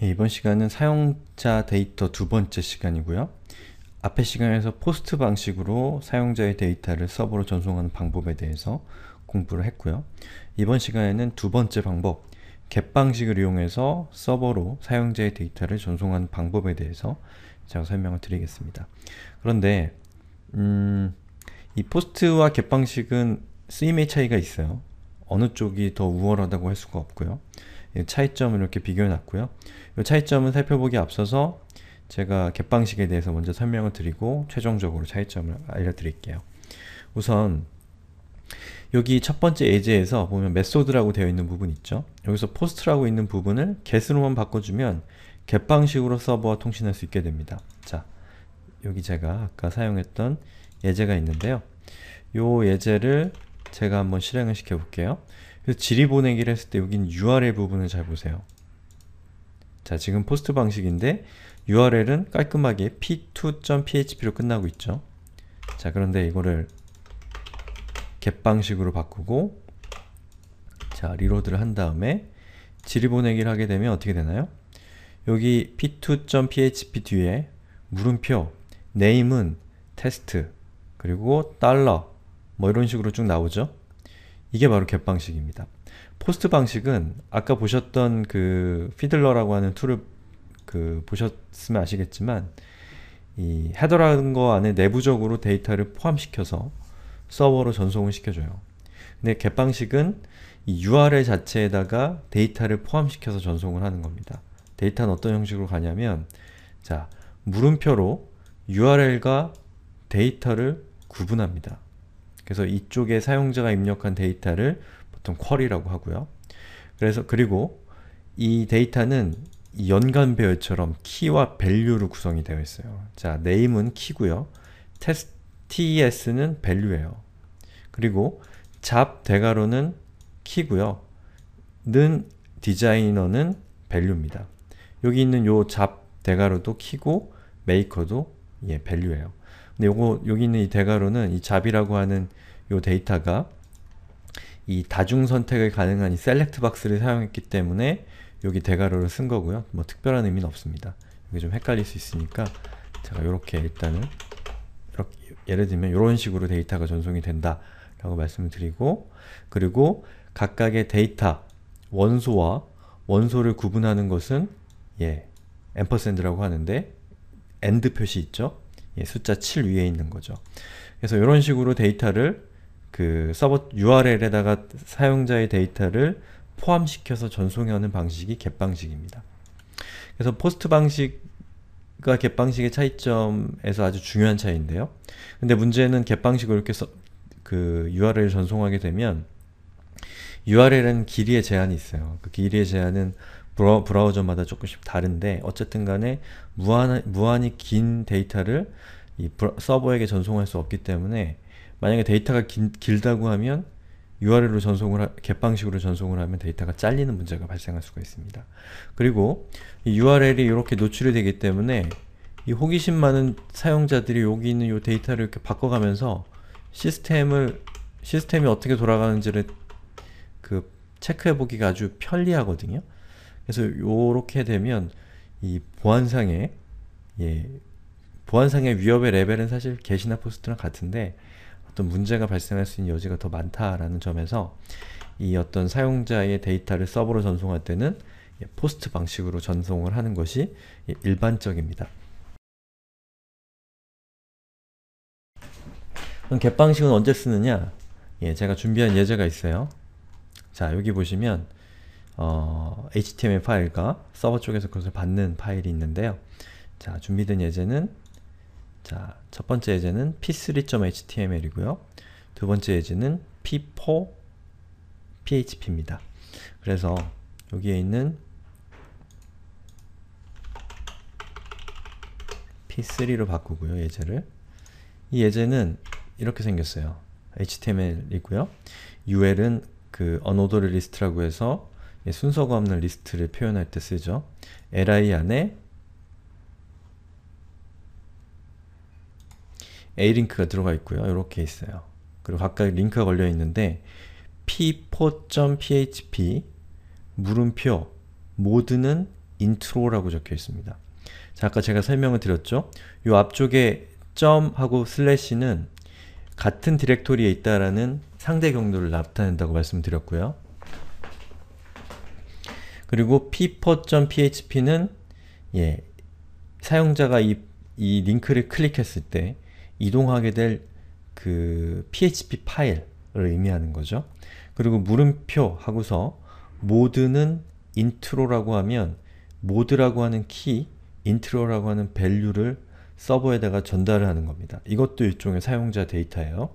예, 이번 시간은 사용자 데이터 두 번째 시간이고요. 앞의 시간에서 포스트 방식으로 사용자의 데이터를 서버로 전송하는 방법에 대해서 공부를 했고요. 이번 시간에는 두 번째 방법, get 방식을 이용해서 서버로 사용자의 데이터를 전송하는 방법에 대해서 제가 설명을 드리겠습니다. 그런데 음, 이 포스트와 get 방식은 쓰임의 차이가 있어요. 어느 쪽이 더 우월하다고 할 수가 없고요. 예, 차이점을 이렇게 비교해 놨고요. 이 차이점은 살펴보기 앞서서 제가 겟 방식에 대해서 먼저 설명을 드리고 최종적으로 차이점을 알려드릴게요. 우선 여기 첫 번째 예제에서 보면 메소드라고 되어 있는 부분 있죠? 여기서 포스트라고 있는 부분을 get으로만 바꿔주면 g 방식으로 서버와 통신할 수 있게 됩니다. 자, 여기 제가 아까 사용했던 예제가 있는데요. 이 예제를 제가 한번 실행을 시켜볼게요. 그래서 질의 보내기를 했을 때 여긴 URL 부분을 잘 보세요. 자, 지금 포스트 방식인데 URL은 깔끔하게 p2.php로 끝나고 있죠. 자, 그런데 이거를 get 방식으로 바꾸고 자, 리로드를 한 다음에 질의 보내기를 하게 되면 어떻게 되나요? 여기 p2.php 뒤에 물음표, name은 테스트, 그리고 달러 뭐 이런 식으로 쭉 나오죠? 이게 바로 겟 방식입니다. 포스트 방식은 아까 보셨던 그 피들러라고 하는 툴을 그 보셨으면 아시겠지만 이 헤더라는 거 안에 내부적으로 데이터를 포함시켜서 서버로 전송을 시켜줘요. 근데 겟 방식은 이 URL 자체에다가 데이터를 포함시켜서 전송을 하는 겁니다. 데이터는 어떤 형식으로 가냐면 자 물음표로 URL과 데이터를 구분합니다. 그래서 이쪽에 사용자가 입력한 데이터를 보통 쿼리라고 하고요. 그래서 그리고 이 데이터는 연간 배열처럼 키와 밸류로 구성이 되어 있어요. 자, n a 은 키고요. t s 는 밸류예요. 그리고 잡 대괄호는 키고요. 는 디자이너는 밸류입니다. 여기 있는 요 잡 대괄호도 키고 메이커도 예, 밸류예요. 근데 요거 여기 있는 이 대괄호는 이 잡이라고 하는 요 데이터가 이 다중 선택을 가능한 이 셀렉트 박스를 사용했기 때문에 여기 대괄호를 쓴 거고요. 뭐 특별한 의미는 없습니다. 이게 좀 헷갈릴 수 있으니까 제가 이렇게 일단은 이렇게 예를 들면 이런 식으로 데이터가 전송이 된다 라고 말씀을 드리고 그리고 각각의 데이터 원소와 원소를 구분하는 것은 예, 앰퍼센드라고 하는데 엔드 표시 있죠? 예, 숫자 7 위에 있는 거죠. 그래서 이런 식으로 데이터를 그 서버 URL에다가 사용자의 데이터를 포함시켜서 전송하는 방식이 겟 방식입니다. 그래서 포스트 방식과 겟 방식의 차이점에서 아주 중요한 차이인데요. 근데 문제는 겟방식으 이렇게 서, 그 URL을 전송하게 되면 URL은 길이의 제한이 있어요. 그 길이의 제한은 브라, 브라우저마다 조금씩 다른데 어쨌든 간에 무한, 무한히 긴 데이터를 이 브라, 서버에게 전송할 수 없기 때문에 만약에 데이터가 긴, 길다고 하면 URL로 전송을 하, get방식으로 전송을 하면 데이터가 잘리는 문제가 발생할 수가 있습니다. 그리고 URL이 이렇게 노출이 되기 때문에 이 호기심 많은 사용자들이 여기 있는 이 데이터를 이렇게 바꿔가면서 시스템을 시스템이 어떻게 돌아가는지를 그 체크해보기가 아주 편리하거든요. 그래서 이렇게 되면 이 보안상의 예, 보안상의 위협의 레벨은 사실 게시나 포스트랑 같은데 어떤 문제가 발생할 수 있는 여지가 더 많다라는 점에서 이 어떤 사용자의 데이터를 서버로 전송할 때는 포스트 방식으로 전송을 하는 것이 일반적입니다. 그럼 get 방식은 언제 쓰느냐? 예, 제가 준비한 예제가 있어요. 자, 여기 보시면 어, HTML 파일과 서버 쪽에서 그것을 받는 파일이 있는데요. 자, 준비된 예제는 자, 첫 번째 예제는 p3.html이고요. 두 번째 예제는 p4 php입니다. 그래서 여기에 있는 p3로 바꾸고요, 예제를. 이 예제는 이렇게 생겼어요. html이고요. ul은 그 언오더를 리스트라고 해서 순서가 없는 리스트를 표현할 때 쓰죠. li 안에 A링크가 들어가 있고요. 이렇게 있어요. 그리고 각각 링크가 걸려 있는데 p4.php 물음표 모드는 intro라고 적혀 있습니다. 자, 아까 제가 설명을 드렸죠? 이 앞쪽에 점하고 슬래시는 같은 디렉토리에 있다라는 상대 경로를 나타낸다고 말씀드렸고요. 을 그리고 p4.php는 예, 사용자가 이, 이 링크를 클릭했을 때 이동하게 될 그 PHP 파일을 의미하는 거죠. 그리고 물음표 하고서 모드는 인트로라고 하면 모드라고 하는 키, 인트로라고 하는 밸류를 서버에다가 전달을 하는 겁니다. 이것도 일종의 사용자 데이터예요.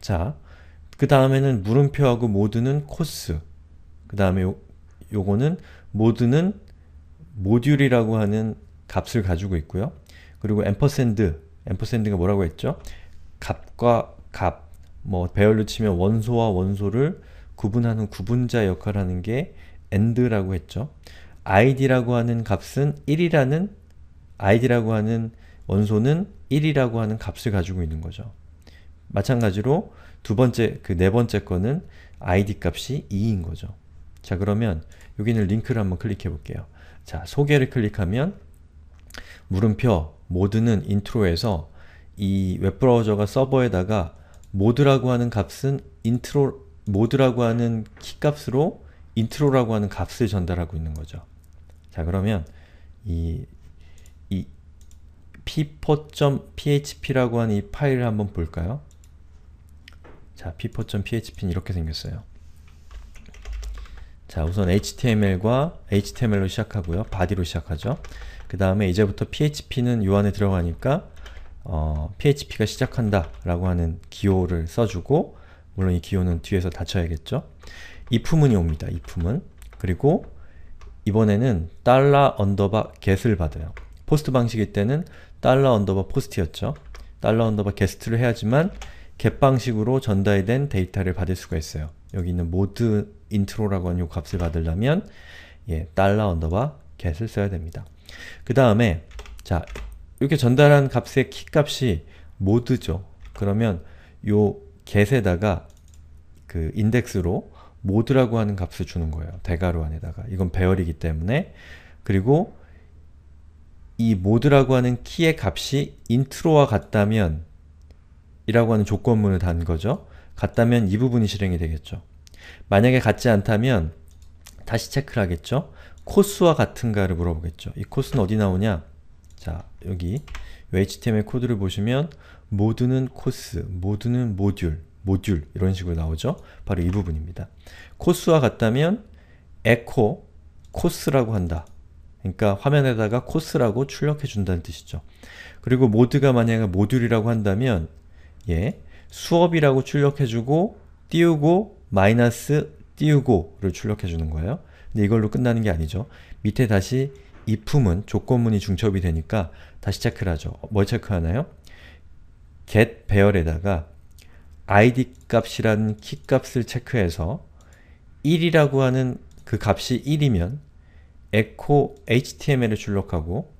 자, 그 다음에는 물음표하고 모드는 코스, 그 다음에 요거는 모드는 모듈이라고 하는 값을 가지고 있고요. 그리고 앰퍼샌드 앰퍼센드가 뭐라고 했죠? 값과 값, 뭐 배열로 치면 원소와 원소를 구분하는 구분자 역할을 하는 게 end라고 했죠. id라고 하는 값은 1이라는 id라고 하는 원소는 1이라고 하는 값을 가지고 있는 거죠. 마찬가지로 두 번째, 그 네 번째 거는 id 값이 2인 거죠. 자 그러면 여기 는 링크를 한번 클릭해 볼게요. 자 소개를 클릭하면 물음표 모드는 인트로에서 이 웹브라우저가 서버에다가 모드라고 하는 값은 인트로 모드라고 하는 키값으로 인트로라고 하는 값을 전달하고 있는 거죠. 자 그러면 이, 이 p i p h p 라고 하는 이 파일을 한번 볼까요? 자 p i p h p 는 이렇게 생겼어요. 자 우선 html과 html로 시작하고요. 바디로 시작하죠. 그 다음에 이제부터 php는 요 안에 들어가니까 어, php가 시작한다 라고 하는 기호를 써주고 물론 이 기호는 뒤에서 닫혀야겠죠? 이 품은이 옵니다. 이 품은 그리고 이번에는 달러 언더바 get을 받아요. 포스트 방식일 때는 달러 언더바 포스트였죠. 달러 언더바 게스트를 해야지만 get 방식으로 전달된 데이터를 받을 수가 있어요. 여기 있는 모드 인트로라고 하는 요 값을 받으려면 예, 달러 언더바 get을 써야 됩니다. 그 다음에 자 이렇게 전달한 값의 키값이 모드죠. 그러면 요 get에다가 그 인덱스로 모드라고 하는 값을 주는 거예요. 대괄호 안에다가. 이건 배열이기 때문에 그리고 이 모드라고 하는 키의 값이 인트로와 같다면 이라고 하는 조건문을 단 거죠. 같다면 이 부분이 실행이 되겠죠. 만약에 같지 않다면 다시 체크를 하겠죠. 코스와 같은가를 물어보겠죠. 이 코스는 어디 나오냐? 자, 여기 HTML 코드를 보시면 모드는 코스, 모드는 모듈, 모듈 이런 식으로 나오죠. 바로 이 부분입니다. 코스와 같다면 에코 코스라고 한다. 그러니까 화면에다가 코스라고 출력해 준다는 뜻이죠. 그리고 모드가 만약에 모듈이라고 한다면 예, 수업이라고 출력해주고 띄우고 마이너스 띄우고를 출력해주는 거예요. 근데 이걸로 끝나는 게 아니죠. 밑에 다시 이 품은 조건문이 중첩이 되니까 다시 체크를 하죠. 어, 뭘 체크하나요? get 배열에다가 id 값이라는키 값을 체크해서 1이라고 하는 그 값이 1이면 echo html을 출력하고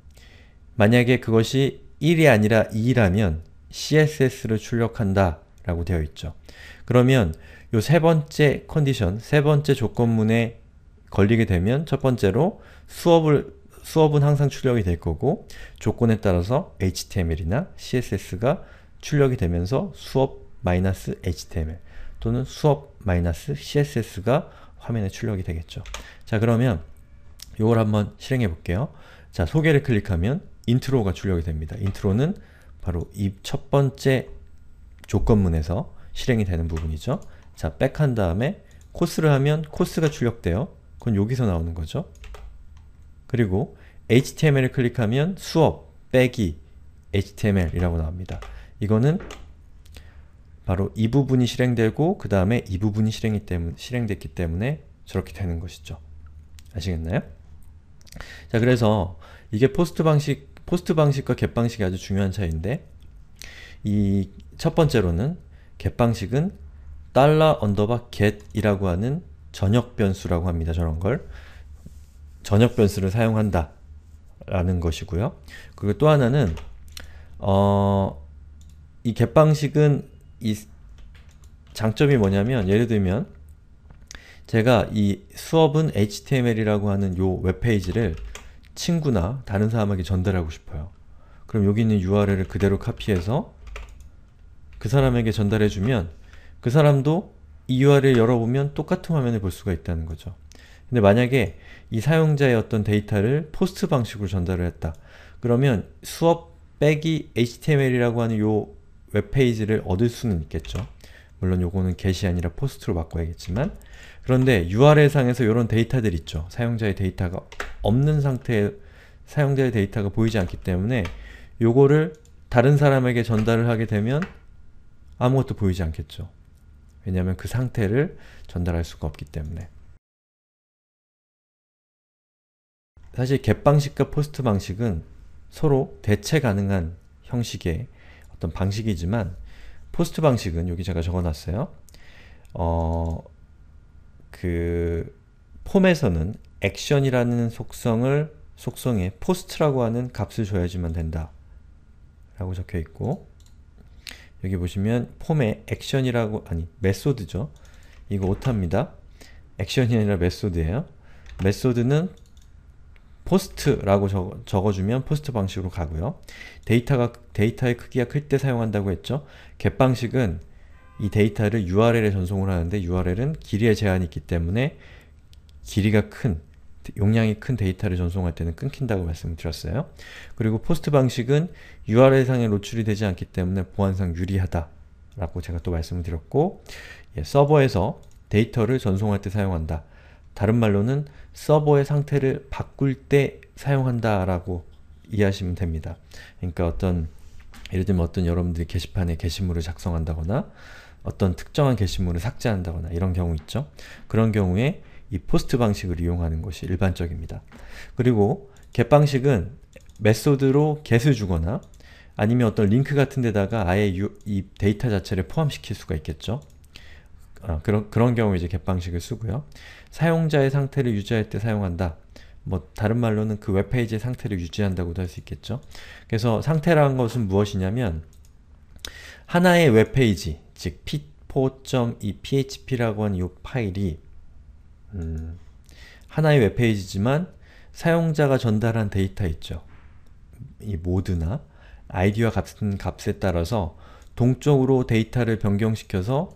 만약에 그것이 1이 아니라 2라면 css를 출력한다 라고 되어 있죠. 그러면 요 세 번째 컨디션, 세 번째 조건문의 걸리게 되면 첫 번째로 수업을 수업은 항상 출력이 될 거고 조건에 따라서 HTML이나 CSS가 출력이 되면서 수업-html 또는 수업-css가 화면에 출력이 되겠죠. 자 그러면 이걸 한번 실행해 볼게요. 자 소개를 클릭하면 인트로가 출력이 됩니다. 인트로는 바로 이 첫 번째 조건문에서 실행이 되는 부분이죠. 자 백한 다음에 코스를 하면 코스가 출력돼요. 그건 여기서 나오는 거죠. 그리고 HTML을 클릭하면 수업, 빼기, HTML이라고 나옵니다. 이거는 바로 이 부분이 실행되고 그 다음에 이 부분이 실행이 때문, 실행됐기 때문에 저렇게 되는 것이죠. 아시겠나요? 자 그래서 이게 포스트 방식, 포스트 방식과 겟 방식이 아주 중요한 차이인데 이 첫 번째로는 겟 방식은 달러 언더바 get이라고 하는 전역 변수라고 합니다. 저런 걸. 전역 변수를 사용한다. 라는 것이고요. 그리고 또 하나는 어, 이 get 방식은 이 장점이 뭐냐면 예를 들면 제가 이 수업은 html이라고 하는 요 웹페이지를 친구나 다른 사람에게 전달하고 싶어요. 그럼 여기 있는 URL을 그대로 카피해서 그 사람에게 전달해주면 그 사람도 u r l 열어보면 똑같은 화면을 볼 수가 있다는 거죠. 근데 만약에 이 사용자의 어떤 데이터를 포스트 방식으로 전달을 했다. 그러면 수업 빼기 HTML이라고 하는 요 웹페이지를 얻을 수는 있겠죠. 물론 요거는 get이 아니라 포스트로 바꿔야겠지만 그런데 URL상에서 이런 데이터들 있죠. 사용자의 데이터가 없는 상태에 사용자의 데이터가 보이지 않기 때문에 요거를 다른 사람에게 전달을 하게 되면 아무것도 보이지 않겠죠. 왜냐하면 그 상태를 전달할 수가 없기 때문에 사실 get 방식과 post 방식은 서로 대체 가능한 형식의 어떤 방식이지만 포스트 방식은 여기 제가 적어놨어요. 어, 그 폼에서는 액션이라는 속성을 속성에 포스트라고 하는 값을 줘야지만 된다 라고 적혀 있고 여기 보시면 폼의 액션이라고 아니 메소드죠. 이거 오타입니다. 액션이 아니라 메소드예요. 메소드는 포스트라고 적어, 주면 포스트 방식으로 가고요. 데이터가 데이터의 크기가 클 때 사용한다고 했죠. 겟 방식은 이 데이터를 URL에 전송을 하는데 URL은 길이의 제한이 있기 때문에 길이가 큰 용량이 큰 데이터를 전송할 때는 끊긴다고 말씀을 드렸어요. 그리고 포스트 방식은 URL상에 노출이 되지 않기 때문에 보안상 유리하다 라고 제가 또 말씀을 드렸고 예, 서버에서 데이터를 전송할 때 사용한다. 다른 말로는 서버의 상태를 바꿀 때 사용한다 라고 이해하시면 됩니다. 그러니까 어떤 예를 들면 어떤 여러분들이 게시판에 게시물을 작성한다거나 어떤 특정한 게시물을 삭제한다거나 이런 경우 있죠. 그런 경우에 이 포스트 방식을 이용하는 것이 일반적입니다. 그리고 get 방식은 메소드로 get을 주거나 아니면 어떤 링크 같은 데다가 아예 유, 이 데이터 자체를 포함시킬 수가 있겠죠. 아, 그런, 그런 경우 이제 get 방식을 쓰고요. 사용자의 상태를 유지할 때 사용한다. 뭐 다른 말로는 그 웹페이지의 상태를 유지한다고도 할 수 있겠죠. 그래서 상태라는 것은 무엇이냐면 하나의 웹페이지, 즉 p4.2php라고 하는 이 파일이 음, 하나의 웹페이지지만 사용자가 전달한 데이터 있죠. 이 모드나 아이디와 같은 값에 따라서 동적으로 데이터를 변경시켜서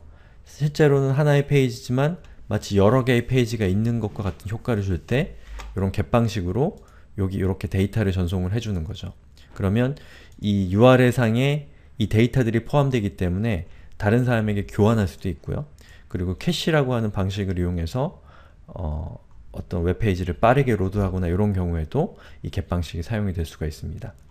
실제로는 하나의 페이지지만 마치 여러 개의 페이지가 있는 것과 같은 효과를 줄 때 이런 갭방식으로 여기 이렇게 데이터를 전송을 해주는 거죠. 그러면 이 URL 상에 이 데이터들이 포함되기 때문에 다른 사람에게 교환할 수도 있고요. 그리고 캐시라고 하는 방식을 이용해서 어, 어떤 웹페이지를 빠르게 로드하거나 이런 경우에도 이 get 방식이 사용이 될 수가 있습니다.